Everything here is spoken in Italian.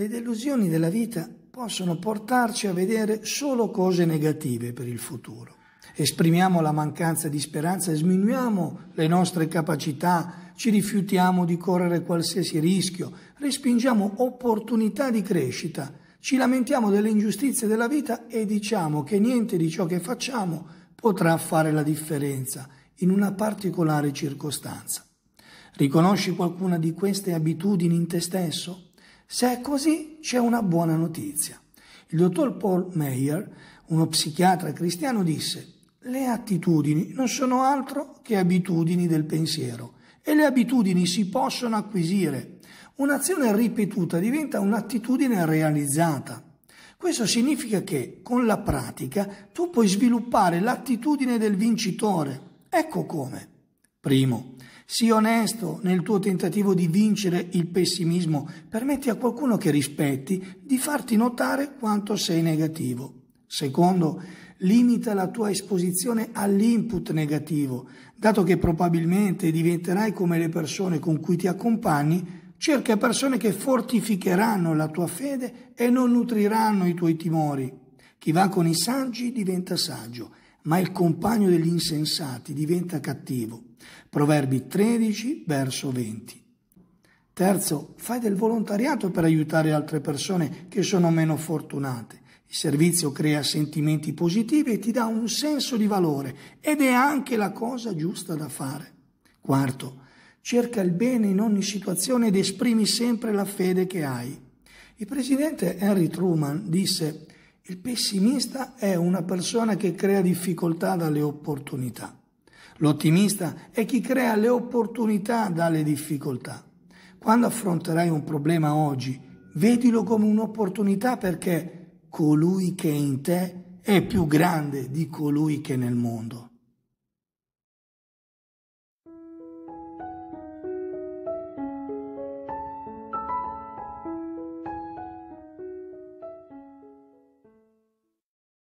Le delusioni della vita possono portarci a vedere solo cose negative per il futuro. Esprimiamo la mancanza di speranza, sminuiamo le nostre capacità, ci rifiutiamo di correre qualsiasi rischio, respingiamo opportunità di crescita, ci lamentiamo delle ingiustizie della vita e diciamo che niente di ciò che facciamo potrà fare la differenza in una particolare circostanza. Riconosci qualcuna di queste abitudini in te stesso? Se è così, c'è una buona notizia. Il dottor Paul Meyer, uno psichiatra cristiano, disse le attitudini non sono altro che abitudini del pensiero e le abitudini si possono acquisire. Un'azione ripetuta diventa un'attitudine realizzata. Questo significa che con la pratica tu puoi sviluppare l'attitudine del vincitore. Ecco come. Primo, Sii onesto nel tuo tentativo di vincere il pessimismo. Permetti a qualcuno che rispetti di farti notare quanto sei negativo. Secondo, limita la tua esposizione all'input negativo, dato che probabilmente diventerai come le persone con cui ti accompagni, cerca persone che fortificheranno la tua fede e non nutriranno i tuoi timori. Chi va con i saggi diventa saggio ma il compagno degli insensati diventa cattivo. Proverbi 13, verso 20. Terzo, fai del volontariato per aiutare altre persone che sono meno fortunate. Il servizio crea sentimenti positivi e ti dà un senso di valore ed è anche la cosa giusta da fare. Quarto, cerca il bene in ogni situazione ed esprimi sempre la fede che hai. Il presidente Henry Truman disse il pessimista è una persona che crea difficoltà dalle opportunità. L'ottimista è chi crea le opportunità dalle difficoltà. Quando affronterai un problema oggi, vedilo come un'opportunità perché colui che è in te è più grande di colui che è nel mondo.